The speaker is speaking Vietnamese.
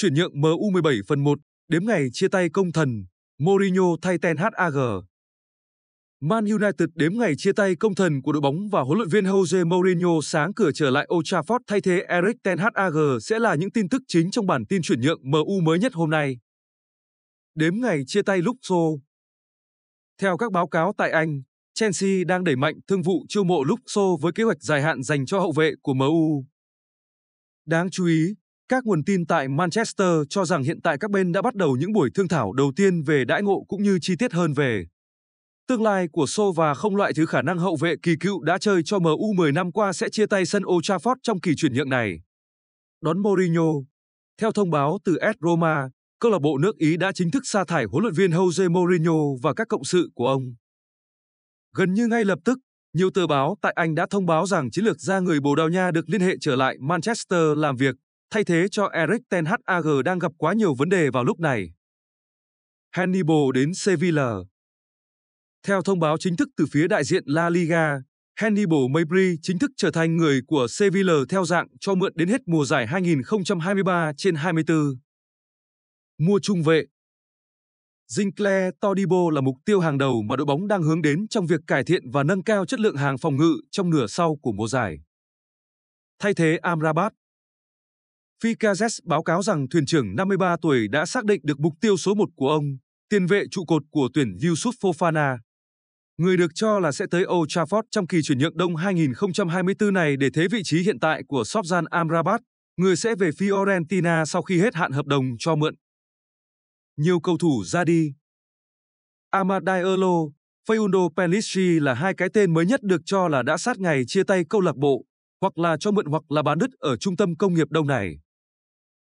Chuyển nhượng MU 17 phần 1, đếm ngày chia tay công thần, Mourinho thay Ten Hag. Man United đếm ngày chia tay công thần của đội bóng và huấn luyện viên Jose Mourinho sáng cửa trở lại Old Trafford thay thế Eric Ten Hag sẽ là những tin tức chính trong bản tin chuyển nhượng MU mới nhất hôm nay. Đếm ngày chia tay lúc xô. Theo các báo cáo tại Anh, Chelsea đang đẩy mạnh thương vụ chiêu mộ lúc xô với kế hoạch dài hạn dành cho hậu vệ của MU. Đáng chú ý, các nguồn tin tại Manchester cho rằng hiện tại các bên đã bắt đầu những buổi thương thảo đầu tiên về đãi ngộ cũng như chi tiết hơn về tương lai của Sô và không loại thứ khả năng hậu vệ kỳ cựu đã chơi cho MU 10 năm qua sẽ chia tay sân Old Trafford trong kỳ chuyển nhượng này. Đón Mourinho. Theo thông báo từ AS Roma, câu lạc bộ nước Ý đã chính thức sa thải huấn luyện viên Jose Mourinho và các cộng sự của ông. Gần như ngay lập tức, nhiều tờ báo tại Anh đã thông báo rằng chiến lược gia người Bồ Đào Nha được liên hệ trở lại Manchester làm việc thay thế cho Erik Ten Hag đang gặp quá nhiều vấn đề vào lúc này. Hannibal đến Sevilla Theo thông báo chính thức từ phía đại diện La Liga, Hannibal Mabry chính thức trở thành người của Sevilla theo dạng cho mượn đến hết mùa giải 2023 trên 24. Mua trung vệ Zinclair Todibo là mục tiêu hàng đầu mà đội bóng đang hướng đến trong việc cải thiện và nâng cao chất lượng hàng phòng ngự trong nửa sau của mùa giải. Thay thế Amrabat Fikazes báo cáo rằng thuyền trưởng 53 tuổi đã xác định được mục tiêu số 1 của ông, tiền vệ trụ cột của tuyển Yusuf Fofana. Người được cho là sẽ tới Old Trafford trong kỳ chuyển nhượng đông 2024 này để thế vị trí hiện tại của Sofjan Amrabat, người sẽ về Fiorentina sau khi hết hạn hợp đồng cho mượn. Nhiều cầu thủ ra đi. Amad Diallo, Fayundo Pelistri là hai cái tên mới nhất được cho là đã sát ngày chia tay câu lạc bộ, hoặc là cho mượn hoặc là bán đứt ở trung tâm công nghiệp đông này.